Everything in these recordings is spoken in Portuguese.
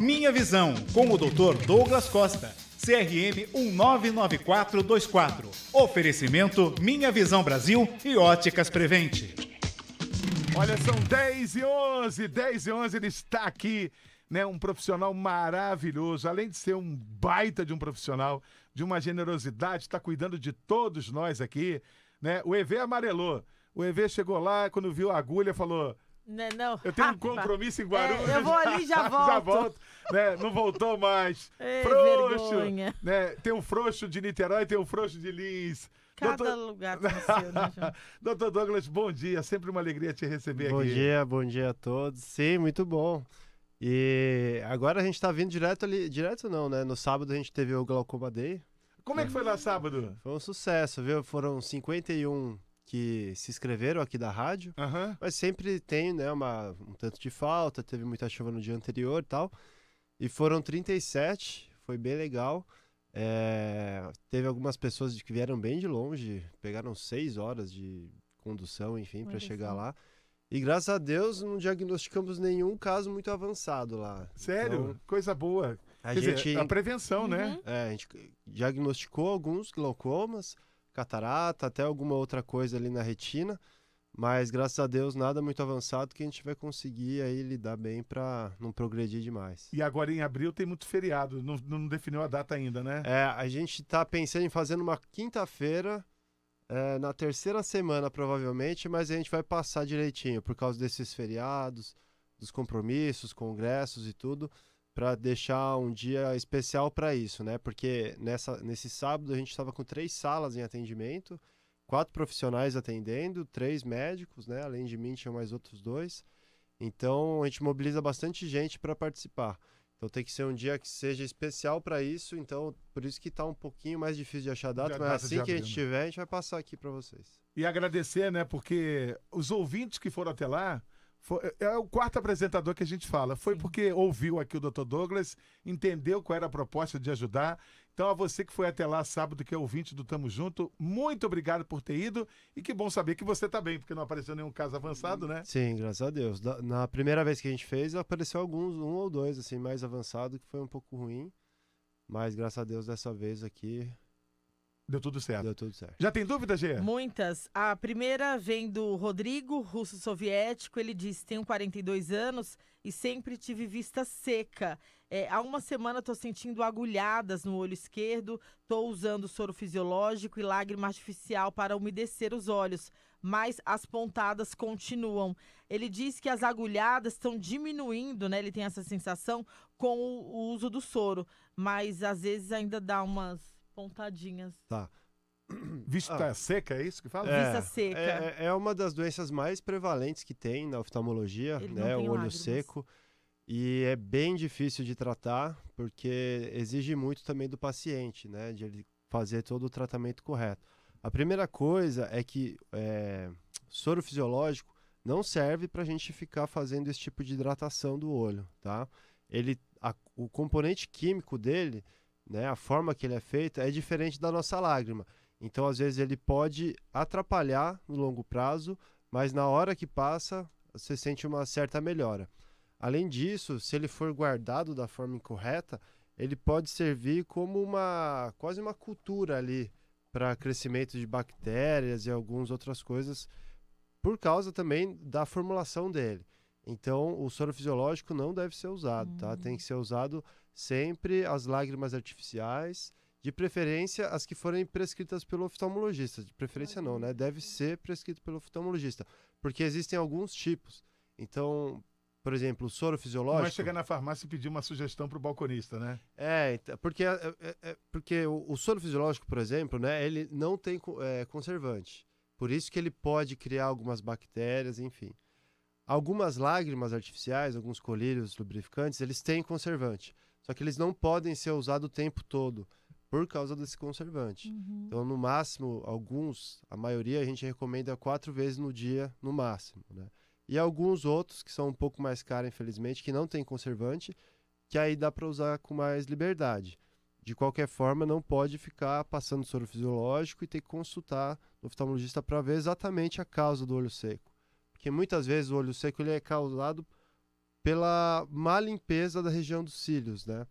Minha Visão, com o Dr. Douglas Costa, CRM 199424. Oferecimento Minha Visão Brasil e Óticas Prevente. Olha, são 10 e 11, 10 e 11, ele está aqui, né? Um profissional maravilhoso, além de ser um baita de um profissional, de uma generosidade, está cuidando de todos nós aqui, né? O EV amarelou, o EV chegou lá, quando viu a agulha, falou... Não, né, não. Eu tenho um compromisso em é, Guarulhos. É, eu vou ali e já volto. já volto. Né? Não voltou mais. Ei, frouxo. Né? Tem um frouxo de Niterói, tem um frouxo de Lins. Cada Doutor... lugar tem seu, né, João? Doutor Douglas, bom dia. Sempre uma alegria te receber bom aqui. Bom dia, bom dia a todos. Sim, muito bom. E agora a gente está vindo direto ali. Direto não, né? No sábado a gente teve o Glaucoma Day. Como é que foi lá sábado? Foi um sucesso, viu? Foram 51 que se inscreveram aqui da rádio, uhum. mas sempre tem, né, uma, um tanto de falta, teve muita chuva no dia anterior e tal. E foram 37, foi bem legal. É, teve algumas pessoas que vieram bem de longe, pegaram seis horas de condução, enfim, para chegar lá. E graças a Deus não diagnosticamos nenhum caso muito avançado lá. Sério? Então, Coisa boa. A Quer gente dizer, a prevenção, né? uhum. né? É, a gente diagnosticou alguns glaucomas, catarata, até alguma outra coisa ali na retina. Mas graças a Deus nada muito avançado que a gente vai conseguir aí lidar bem para não progredir demais. E agora em abril tem muito feriado, não, não definiu a data ainda, né? É, a gente está pensando em fazer uma quinta-feira, é, na terceira semana provavelmente, mas a gente vai passar direitinho por causa desses feriados, dos compromissos, congressos e tudo para deixar um dia especial para isso, né? Porque nessa, nesse sábado a gente estava com três salas em atendimento, quatro profissionais atendendo, três médicos, né? Além de mim, tinha mais outros dois. Então a gente mobiliza bastante gente para participar. Então tem que ser um dia que seja especial para isso. Então por isso que está um pouquinho mais difícil de achar data, mas assim que a gente né? tiver, a gente vai passar aqui para vocês. E agradecer, né? Porque os ouvintes que foram até lá foi, é, é o quarto apresentador que a gente fala. Foi Sim. porque ouviu aqui o Dr. Douglas, entendeu qual era a proposta de ajudar. Então, a você que foi até lá sábado, que é ouvinte do Tamo Junto, muito obrigado por ter ido. E que bom saber que você está bem, porque não apareceu nenhum caso avançado, né? Sim, graças a Deus. Na primeira vez que a gente fez, apareceu alguns, um ou dois, assim, mais avançado, que foi um pouco ruim. Mas graças a Deus dessa vez aqui Deu tudo certo. Deu tudo certo. Já tem dúvidas Gê? Muitas. A primeira vem do Rodrigo, russo soviético. Ele diz: Tenho 42 anos e sempre tive vista seca. É, há uma semana estou sentindo agulhadas no olho esquerdo, estou usando soro fisiológico e lágrima artificial para umedecer os olhos, mas as pontadas continuam. Ele diz que as agulhadas estão diminuindo, né? Ele tem essa sensação com o, o uso do soro, mas às vezes ainda dá umas Pontadinhas. Tá. Vista ah. seca, é isso que fala? É, Vista é, é seca. É, é, uma das doenças mais prevalentes que tem na oftalmologia, Ele né? O olho lágrimas. seco. E é bem difícil de tratar, porque exige muito também do paciente, né? De ele fazer todo o tratamento correto. A primeira coisa é que é, soro fisiológico não serve para a gente ficar fazendo esse tipo de hidratação do olho, tá? Ele, a, o componente químico dele né? A forma que ele é feita é diferente da nossa lágrima. Então, às vezes, ele pode atrapalhar no longo prazo, mas na hora que passa, você sente uma certa melhora. Além disso, se ele for guardado da forma incorreta, ele pode servir como uma quase uma cultura ali para crescimento de bactérias e algumas outras coisas, por causa também da formulação dele. Então, o soro fisiológico não deve ser usado, tá? hum. tá? Tem que ser usado Sempre as lágrimas artificiais, de preferência as que forem prescritas pelo oftalmologista. De preferência não, né? Deve uhum. ser prescrito pelo oftalmologista, porque existem alguns tipos. Então, por exemplo, o soro fisiológico. Mas é chegar na farmácia e pedir uma sugestão para o balconista, né? É, então, porque, é, é, é, porque o, o, soro fisiológico, por exemplo, né, ele não tem é, conservante. Por isso que ele pode criar algumas bactérias, enfim. Algumas lágrimas artificiais, alguns colírios lubrificantes, eles têm conservante. Só que eles não podem ser usados o tempo todo por causa desse conservante. Uhum. Então, no máximo, alguns, a maioria a gente recomenda quatro vezes no dia, no máximo, né? E alguns outros que são um pouco mais caros, infelizmente, que não tem conservante, que aí dá para usar com mais liberdade. De qualquer forma, não pode ficar passando soro fisiológico e ter que consultar o oftalmologista para ver exatamente a causa do olho seco. Porque muitas vezes o olho seco ele é causado pela má limpeza da região dos cílios, né?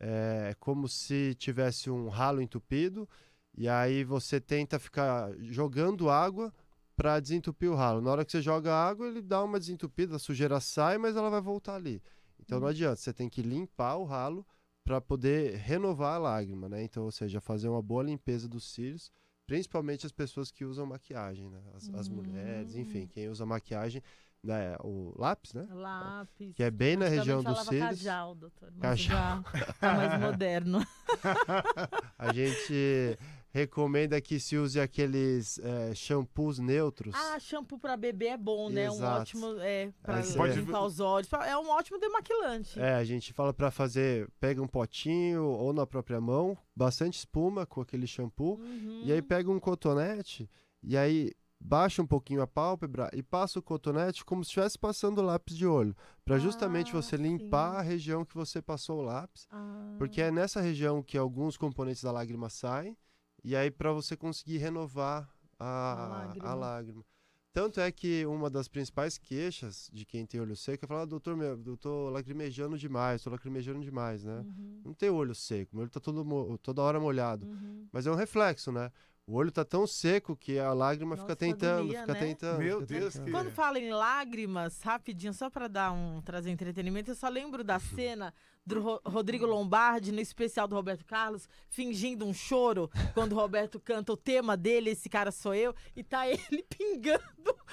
É como se tivesse um ralo entupido e aí você tenta ficar jogando água para desentupir o ralo. Na hora que você joga água, ele dá uma desentupida, a sujeira sai, mas ela vai voltar ali. Então não uhum. adianta, você tem que limpar o ralo para poder renovar a lágrima, né? Então, ou seja, fazer uma boa limpeza dos cílios, principalmente as pessoas que usam maquiagem, né? As, as mulheres, enfim, hum. quem usa maquiagem né, o lápis, né? Lápis. Que é bem na região dos cílios. Cajal, doutor. Cajal. Tá mais moderno. a gente recomenda que se use aqueles é, shampoos neutros. Ah, shampoo para bebê é bom, né? Exato. Um ótimo é para pode... limpar os olhos, é um ótimo demaquilante. É, a gente fala para fazer, pega um potinho ou na própria mão, bastante espuma com aquele shampoo uhum. e aí pega um cotonete e aí baixa um pouquinho a pálpebra e passa o cotonete como se estivesse passando o lápis de olho, para justamente ah, você limpar sim. a região que você passou o lápis, ah. porque é nessa região que alguns componentes da lágrima saem, e aí para você conseguir renovar a, a, lágrima. a, lágrima. Tanto é que uma das principais queixas de quem tem olho seco é falar, ah, doutor, meu, eu tô lacrimejando demais, tô lacrimejando demais, né? Uhum. Não tem olho seco, meu olho tá todo, toda hora molhado. Uhum. Mas é um reflexo, né? O olho tá tão seco que a lágrima Nossa, fica tentando, agonia, fica né? tentando. Meu fica Deus, tentando. Quando fala em lágrimas, rapidinho, só para dar um trazer entretenimento, eu só lembro da cena do Ro Rodrigo Lombardi no especial do Roberto Carlos, fingindo um choro quando o Roberto canta o tema dele, esse cara sou eu, e tá ele pingando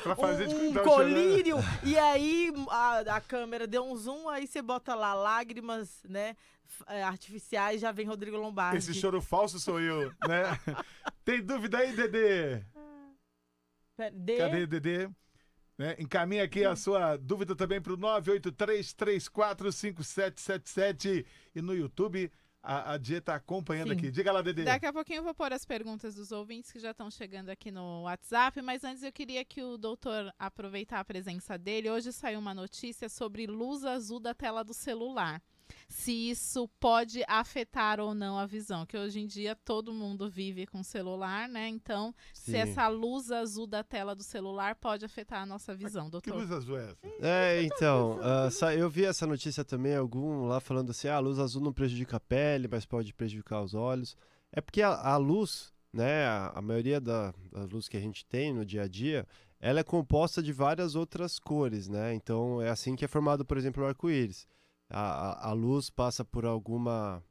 um, um colírio. E aí a, a câmera deu um zoom, aí você bota lá lágrimas, né? Eh, artificiais, já vem Rodrigo Lombardi. Esse choro falso sou eu, né? Tem dúvida aí, Dedê? De... Cadê, Dedê? Né? Encaminha aqui a sua dúvida também para o 983345777 e no YouTube a, a Dia está acompanhando Sim. aqui. Diga lá, Dede. Daqui a pouquinho eu vou pôr as perguntas dos ouvintes que já estão chegando aqui no WhatsApp, mas antes eu queria que o doutor aproveitar a presença dele. Hoje saiu uma notícia sobre luz azul da tela do celular se isso pode afetar ou não a visão, que hoje em dia todo mundo vive com celular, né? Então, Sim. se essa luz azul da tela do celular pode afetar a nossa visão, doutor. Que luz azul é essa? É, então, uh, eu vi essa notícia também, algum lá falando assim, ah, a luz azul não prejudica a pele, mas pode prejudicar os olhos. É porque a, a luz, né, a, a maioria da, da luz que a gente tem no dia a dia, ela é composta de várias outras cores, né? Então, é assim que é formado, por exemplo, o arco-íris a, a luz passa por alguma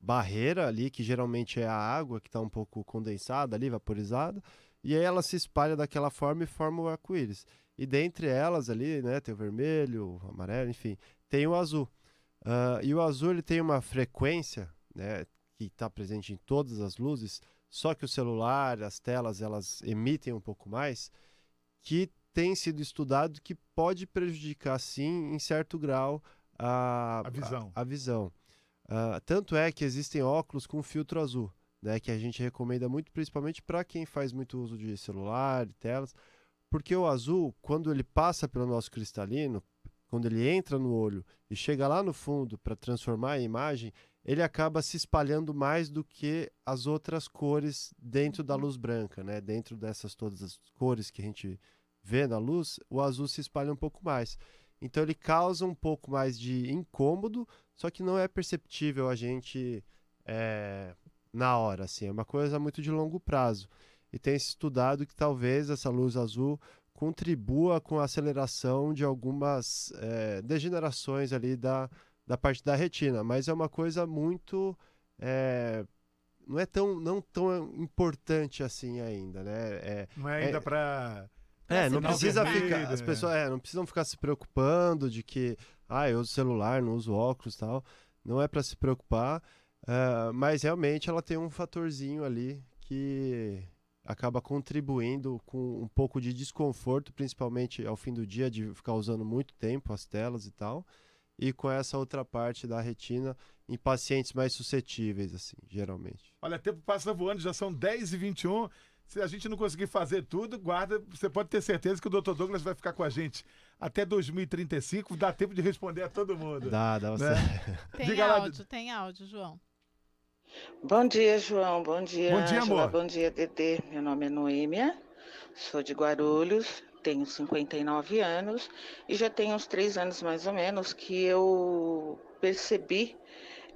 barreira ali, que geralmente é a água que está um pouco condensada ali, vaporizada, e aí ela se espalha daquela forma e forma o arco-íris. E dentre elas ali, né, tem o vermelho, o amarelo, enfim, tem o azul. Uh, e o azul ele tem uma frequência, né, que está presente em todas as luzes, só que o celular, as telas, elas emitem um pouco mais, que tem sido estudado que pode prejudicar, sim, em certo grau, a, a visão. A, a visão. Uh, tanto é que existem óculos com filtro azul, né, que a gente recomenda muito, principalmente para quem faz muito uso de celular, de telas, porque o azul, quando ele passa pelo nosso cristalino, quando ele entra no olho e chega lá no fundo para transformar a imagem, ele acaba se espalhando mais do que as outras cores dentro da uhum. luz branca, né? Dentro dessas todas as cores que a gente vê na luz, o azul se espalha um pouco mais. Então ele causa um pouco mais de incômodo, só que não é perceptível a gente é, na hora, assim. É uma coisa muito de longo prazo. E tem se estudado que talvez essa luz azul contribua com a aceleração de algumas é, degenerações ali da, da parte da retina, mas é uma coisa muito é, não é tão não tão importante assim ainda, né? É, não é, é ainda para é, não é precisa ficar. As é. pessoas é, não precisam ficar se preocupando de que, ah, eu uso celular, não uso óculos tal. Não é para se preocupar, uh, mas realmente ela tem um fatorzinho ali que acaba contribuindo com um pouco de desconforto, principalmente ao fim do dia, de ficar usando muito tempo as telas e tal. E com essa outra parte da retina em pacientes mais suscetíveis, assim, geralmente. Olha, tempo passa voando, já são 10h21. Se a gente não conseguir fazer tudo, guarda. Você pode ter certeza que o Dr. Douglas vai ficar com a gente até 2035. Dá tempo de responder a todo mundo. Dá, dá né? você. Né? Tem Diga áudio, lá... tem áudio, João. Bom dia, João. Bom dia, Bom dia, Angela. amor. Bom dia, Dedê. Meu nome é Noêmia, sou de Guarulhos, tenho 59 anos e já tenho uns três anos mais ou menos que eu percebi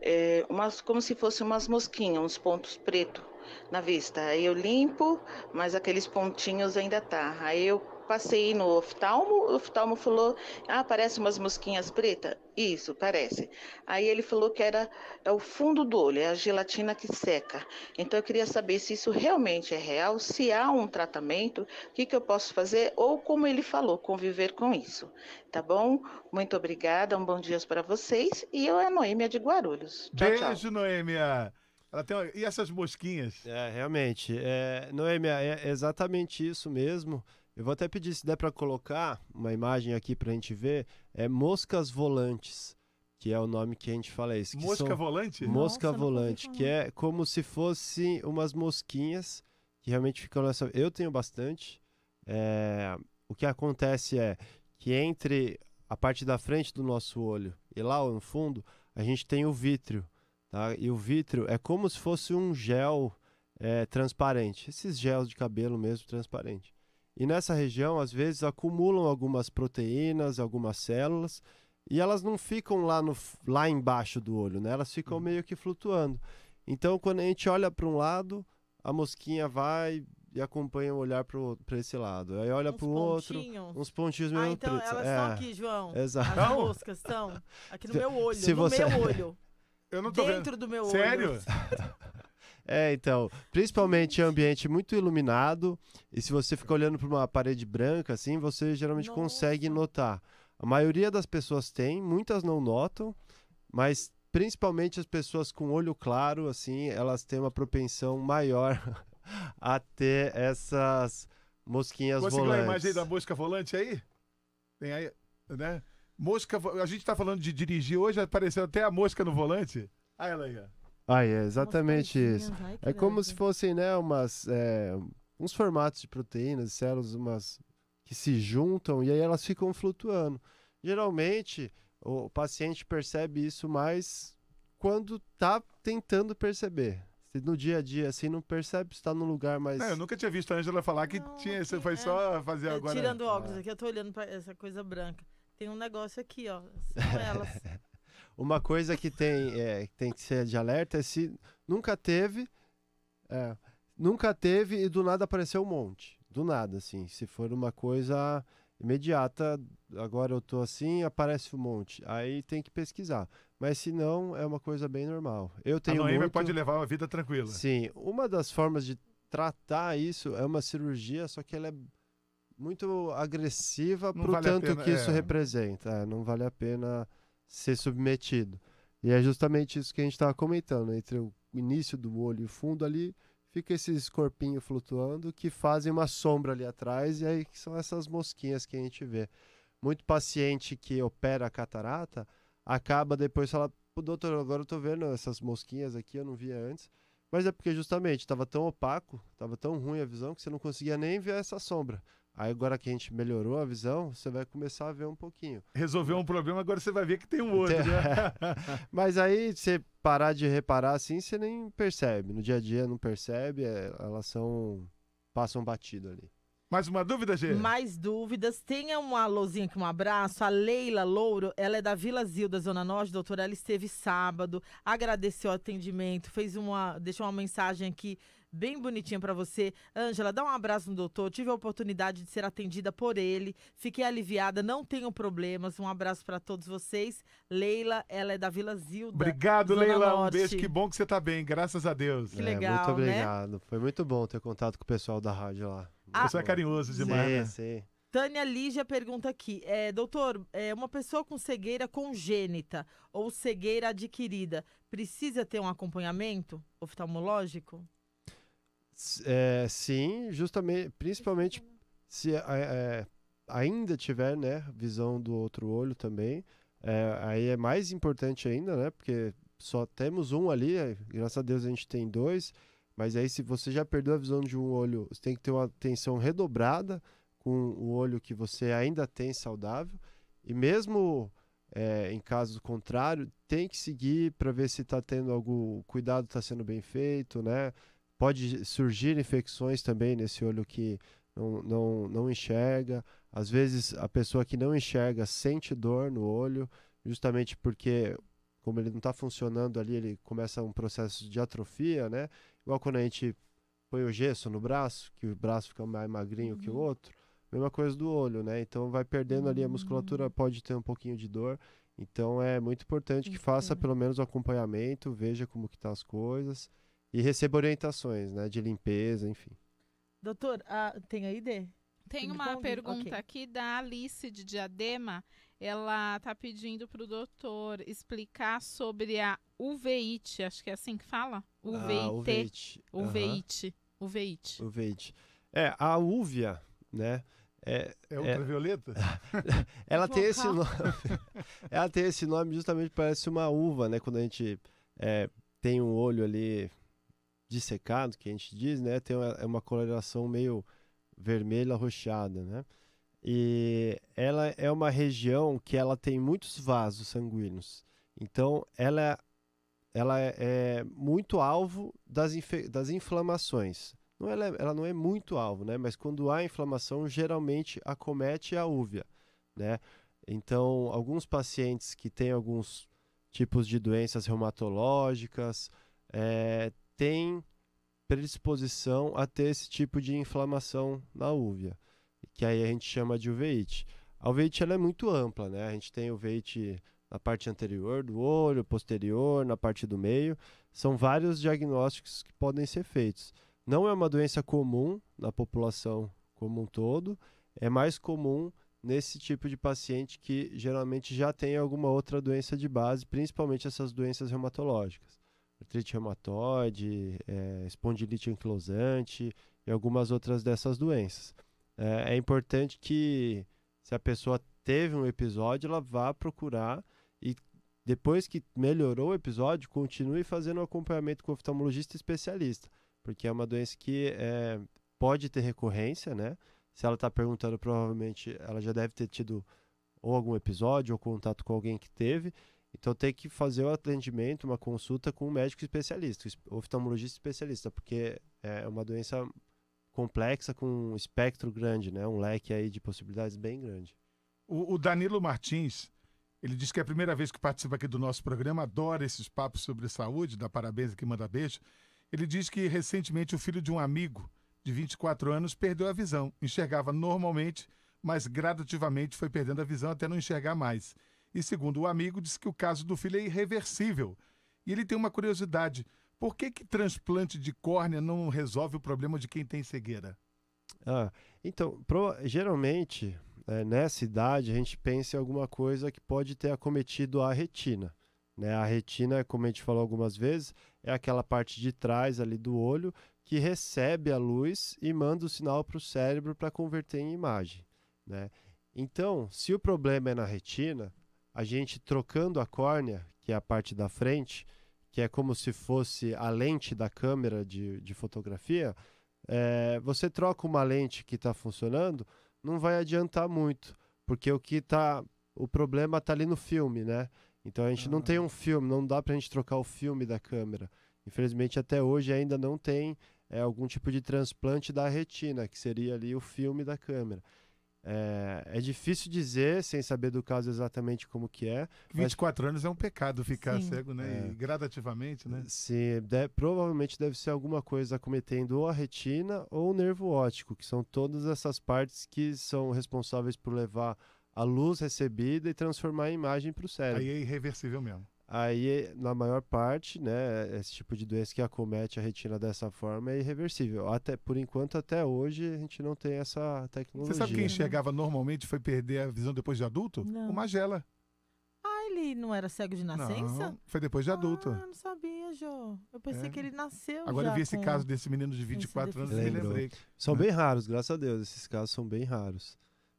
é, umas, como se fossem umas mosquinhas, uns pontos pretos na vista. Aí eu limpo, mas aqueles pontinhos ainda tá. Aí eu passei no oftalmo, o oftalmo falou: "Ah, parece umas mosquinhas pretas. Isso, parece. Aí ele falou que era é o fundo do olho, é a gelatina que seca. Então eu queria saber se isso realmente é real, se há um tratamento, o que, que eu posso fazer ou como ele falou, conviver com isso. Tá bom? Muito obrigada, um bom dia para vocês e eu é a Noêmia de Guarulhos. Tchau, Beijo, tchau. Noêmia. Ela tem uma... E essas mosquinhas? É, realmente. É, é, é exatamente isso mesmo. Eu vou até pedir se der para colocar uma imagem aqui para a gente ver. É moscas volantes, que é o nome que a gente fala isso. Mosca são... volante? Mosca Nossa, volante, que é como se fossem umas mosquinhas que realmente ficam nessa. Eu tenho bastante. É... O que acontece é que entre a parte da frente do nosso olho e lá no fundo, a gente tem o vítreo. Tá? E o vítreo é como se fosse um gel é, transparente, esses gels de cabelo mesmo transparente. E nessa região, às vezes, acumulam algumas proteínas, algumas células, e elas não ficam lá, no, lá embaixo do olho, né? elas ficam hum. meio que flutuando. Então, quando a gente olha para um lado, a mosquinha vai e acompanha o olhar para esse lado. Aí olha para o outro, uns pontinhos meio Ah, então elas é. estão aqui, João. Exato. As moscas estão aqui no meu olho, se no você... meu olho. Eu não tô dentro vendo. do meu Sério? olho. Sério? É, então, principalmente ambiente muito iluminado, e se você fica olhando para uma parede branca, assim, você geralmente Nossa. consegue notar. A maioria das pessoas tem, muitas não notam, mas principalmente as pessoas com olho claro, assim, elas têm uma propensão maior a ter essas mosquinhas Conseguiu volantes. Conseguiu a imagem da mosca volante aí? Tem aí, né? Mosca. A gente tá falando de dirigir hoje, apareceu até a mosca no volante. Ah, ela aí, ó. Ah, é exatamente isso. é como se fossem, né, umas, é, uns formatos de proteínas, células, umas que se juntam e aí elas ficam flutuando. Geralmente, o paciente percebe isso mais quando tá tentando perceber. Se no dia a dia, assim, não percebe se tá num lugar mais. Não, eu nunca tinha visto a Angela falar que não, tinha. Você foi é, só fazer é, agora. Tirando óculos ah. aqui, eu tô olhando para essa coisa branca. Tem um negócio aqui, ó. Uma coisa que tem, é, tem que ser de alerta é se nunca teve. É, nunca teve e do nada apareceu um monte. Do nada, assim. Se for uma coisa imediata, agora eu tô assim, aparece um monte. Aí tem que pesquisar. Mas se não, é uma coisa bem normal. Eu tenho a muito... pode levar uma vida tranquila. Sim, uma das formas de tratar isso é uma cirurgia, só que ela é muito agressiva para o vale tanto pena, que é. isso representa. É, não vale a pena ser submetido. E é justamente isso que a gente estava comentando. Entre o início do olho e o fundo ali, fica esses corpinhos flutuando que fazem uma sombra ali atrás, e aí são essas mosquinhas que a gente vê. Muito paciente que opera a catarata acaba depois falando, doutor, agora eu tô vendo essas mosquinhas aqui, eu não via antes. Mas é porque justamente estava tão opaco, estava tão ruim a visão que você não conseguia nem ver essa sombra. Aí agora que a gente melhorou a visão, você vai começar a ver um pouquinho. Resolveu um problema, agora você vai ver que tem um outro, né? Mas aí você parar de reparar assim, você nem percebe. No dia a dia não percebe, é, elas são passam batido ali. Mais uma dúvida, gente? Mais dúvidas. Tenha uma alôzinho aqui, um abraço. A Leila Louro, ela é da Vila Zilda, Zona Norte, doutora. Ela esteve sábado, agradeceu o atendimento, fez uma. deixou uma mensagem aqui bem bonitinha para você. Ângela, dá um abraço no doutor. Tive a oportunidade de ser atendida por ele. Fiquei aliviada, não tenho problemas. Um abraço para todos vocês. Leila, ela é da Vila Zilda. Obrigado, Zona Leila. Norte. Um beijo. Que bom que você tá bem, graças a Deus. Que é, legal. É, muito né? obrigado. Né? Foi muito bom ter contato com o pessoal da rádio lá. É ah, você é carinhoso demais. Sim, né? sim. Tânia Lígia pergunta aqui, é, doutor, é, uma pessoa com cegueira congênita ou cegueira adquirida precisa ter um acompanhamento oftalmológico? É, sim, justamente, principalmente se é, é, ainda tiver, né, visão do outro olho também, é, aí é mais importante ainda, né, porque só temos um ali, é, graças a Deus a gente tem dois, mas aí se você já perdeu a visão de um olho, você tem que ter uma atenção redobrada com o olho que você ainda tem saudável, e mesmo é, em caso contrário, tem que seguir para ver se está tendo algum cuidado, está sendo bem feito, né, Pode surgir infecções também nesse olho que não, não, não enxerga. Às vezes, a pessoa que não enxerga sente dor no olho, justamente porque, como ele não está funcionando ali, ele começa um processo de atrofia, né? Igual quando a gente põe o gesso no braço, que o braço fica mais magrinho uhum. que o uhum. outro. Mesma coisa do olho, né? Então vai perdendo ali a musculatura, hum. pode ter um pouquinho de dor. Então é muito importante que faça uhum. pelo menos o acompanhamento, veja como que tá as coisas. E receba orientações, né? De limpeza, enfim. Doutor, tem aí, Tem uma pergunta okay. aqui da Alice de Diadema. Ela está pedindo para o doutor explicar sobre a uveite, acho que é assim que fala? Uveite. Ah, uveite. Uveite. Uhum. Uveite. uveite. É, a uvia, né? É, é, é ultravioleta? É, ela tem esse nome. ela tem esse nome justamente parece uma uva, né? Quando a gente é, tem um olho ali dissecado, que a gente diz, né, tem uma, é uma coloração meio vermelha rocheada, né? E ela é uma região que ela tem muitos vasos sanguíneos. Então, ela, ela é, é muito alvo das, das inflamações. Não, ela, é, ela não é muito alvo, né? Mas quando há inflamação, geralmente acomete a úvea, né? Então, alguns pacientes que têm alguns tipos de doenças reumatológicas, é, tem predisposição a ter esse tipo de inflamação na uvea, que aí a gente chama de uveite. A uveite ela é muito ampla, né? A gente tem uveite na parte anterior do olho, posterior, na parte do meio. São vários diagnósticos que podem ser feitos. Não é uma doença comum na população como um todo, é mais comum nesse tipo de paciente que geralmente já tem alguma outra doença de base, principalmente essas doenças reumatológicas artrite reumatoide, é, espondilite anquilosante e algumas outras dessas doenças. É, é, importante que, se a pessoa teve um episódio, ela vá procurar e, depois que melhorou o episódio, continue fazendo acompanhamento com o oftalmologista especialista, porque é uma doença que é, pode ter recorrência, né? Se ela está perguntando, provavelmente ela já deve ter tido ou algum episódio ou contato com alguém que teve. Então tem que fazer o atendimento, uma consulta com um médico especialista, oftalmologista especialista, porque é uma doença complexa com um espectro grande, né? Um leque aí de possibilidades bem grande. O, o Danilo Martins, ele diz que é a primeira vez que participa aqui do nosso programa, adora esses papos sobre saúde, dá parabéns aqui, manda beijo. Ele diz que recentemente o filho de um amigo de 24 anos perdeu a visão, enxergava normalmente, mas gradativamente foi perdendo a visão até não enxergar mais. E segundo o amigo, disse que o caso do filho é irreversível. E ele tem uma curiosidade: por que, que transplante de córnea não resolve o problema de quem tem cegueira? Ah, então, pro, geralmente, é, nessa idade, a gente pensa em alguma coisa que pode ter acometido a retina. Né? A retina, como a gente falou algumas vezes, é aquela parte de trás ali do olho que recebe a luz e manda o sinal para o cérebro para converter em imagem. Né? Então, se o problema é na retina, a gente trocando a córnea, que é a parte da frente, que é como se fosse a lente da câmera de, de fotografia, é, você troca uma lente que está funcionando, não vai adiantar muito, porque o que tá. O problema está ali no filme, né? Então a gente ah. não tem ah. um filme, não dá para a gente trocar o filme da câmera. Infelizmente, até hoje ainda não tem é, algum tipo de transplante da retina, que seria ali o filme da câmera. É, é, difícil dizer, sem saber do caso exatamente como que é. 24 mas... anos é um pecado ficar Sim. cego, né? É. gradativamente, né? Sim, de... provavelmente deve ser alguma coisa cometendo ou a retina ou o nervo óptico, que são todas essas partes que são responsáveis por levar a luz recebida e transformar a imagem para o cérebro. Aí é irreversível mesmo. Aí, na maior parte, né, esse tipo de doença que acomete a retina dessa forma é irreversível. Até por enquanto, até hoje, a gente não tem essa tecnologia. Você sabe quem né? enxergava normalmente foi perder a visão depois de adulto? Não. O Magela. Ah, ele não era cego de nascença? Não, foi depois de adulto. Ah, não sabia, Jô. Eu pensei é. que ele nasceu. Agora eu vi esse caso desse menino de 24 anos e lembrei. São né? bem raros, graças a Deus. Esses casos são bem raros.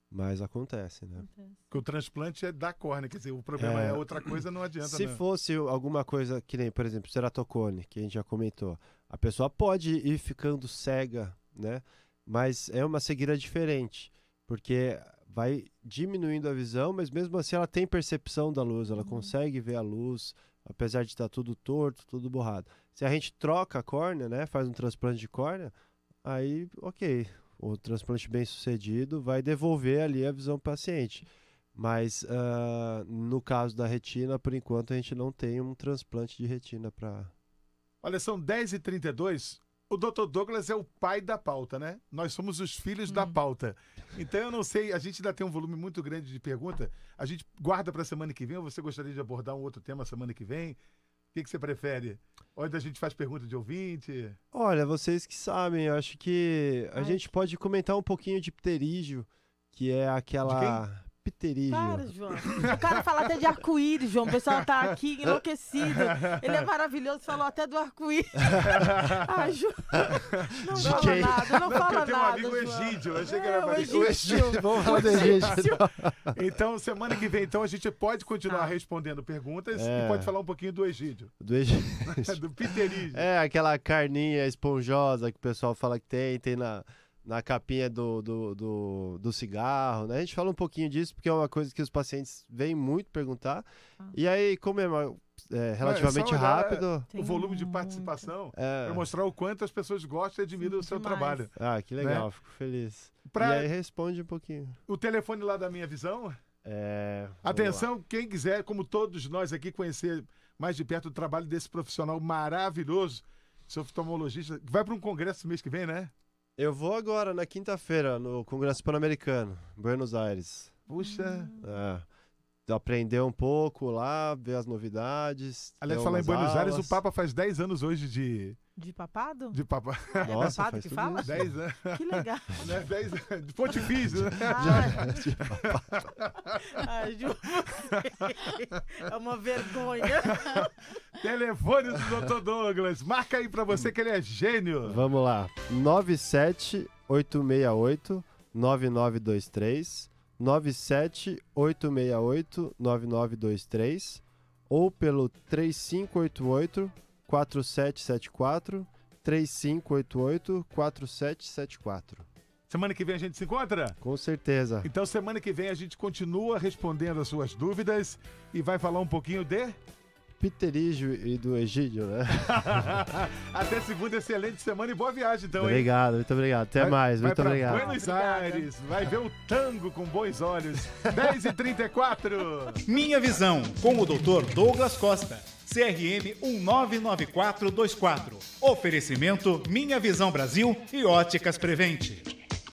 Mas acontece, né? Acontece. Porque o transplante é da córnea, quer dizer, o problema é, é outra coisa, não adianta. Se não. Né? fosse alguma coisa que nem, por exemplo, ceratocone, que a gente já comentou, a pessoa pode ir ficando cega, né? Mas é uma cegueira diferente, porque vai diminuindo a visão, mas mesmo assim ela tem percepção da luz, ela uhum. consegue ver a luz, apesar de estar tudo torto, tudo borrado. Se a gente troca a córnea, né, faz um transplante de córnea, aí, ok, o transplante bem sucedido vai devolver ali a visão do paciente. Mas uh, no caso da retina, por enquanto a gente não tem um transplante de retina para. Olha, são 10h32. O Dr. Douglas é o pai da pauta, né? Nós somos os filhos hum. da pauta. Então eu não sei, a gente ainda tem um volume muito grande de pergunta. A gente guarda para a semana que vem. Ou você gostaria de abordar um outro tema semana que vem? que, que você prefere? Onde a gente faz pergunta de ouvinte? Olha, vocês que sabem, eu acho que a Ai. gente pode comentar um pouquinho de pterígio, que é aquela Pterígio. Para, João. O cara fala até de arco-íris, João. O pessoal tá aqui enlouquecido. Ele é maravilhoso, falou até do arco-íris. Ah, João. Não de fala quem? nada, não, não fala nada. Eu tenho um amigo João. egídio, eu achei que era é, egídio. egídio. Vamos falar do egídio. Então, semana que vem, então, a gente pode continuar ah. respondendo perguntas é. e pode falar um pouquinho do egídio. Do egídio. do pterígio. É, aquela carninha esponjosa que o pessoal fala que tem, tem na na capinha do, do, do, do, cigarro, né? A gente fala um pouquinho disso porque é uma coisa que os pacientes vêm muito perguntar. Ah. E aí, como é, uma, é, é relativamente é, rápido. o volume de participação é. para mostrar o quanto as pessoas gostam e admiram Sim, o seu demais. trabalho. Ah, que legal, né? fico feliz. Pra... E aí responde um pouquinho. O telefone lá da minha visão? É, Atenção, quem quiser, como todos nós aqui, conhecer mais de perto o trabalho desse profissional maravilhoso, seu oftalmologista, vai para um congresso mês que vem, né? Eu vou agora, na quinta-feira, no Congresso Pan-Americano, Buenos Aires. Puxa! É. Aprender um pouco lá, ver as novidades. Aliás, falar em Buenos aulas. Aires, o Papa faz 10 anos hoje de, de papado? De é papado. Nossa, é papado que fala? Isso. Dez anos. Né? Que legal. É é né? anos. De pontifício, né? de papado. Ah, é uma vergonha. Telefone do Dr. Douglas. Marca aí pra você que ele é gênio. Vamos lá. 97868 9923 97868 9923 ou pelo 3588 4774 3588 4774. Semana que vem a gente se encontra? Com certeza. Então, semana que vem a gente continua respondendo as suas dúvidas e vai falar um pouquinho de Piterígio e do Egídio, né? Até segunda, excelente semana e boa viagem, então, hein? Obrigado, muito obrigado. Até vai, mais, vai muito obrigado. Buenos Aires, vai ver o tango com bons olhos. 10h34. Minha visão, com o Dr. Douglas Costa. CRM 199424. Oferecimento Minha Visão Brasil e Óticas Prevente.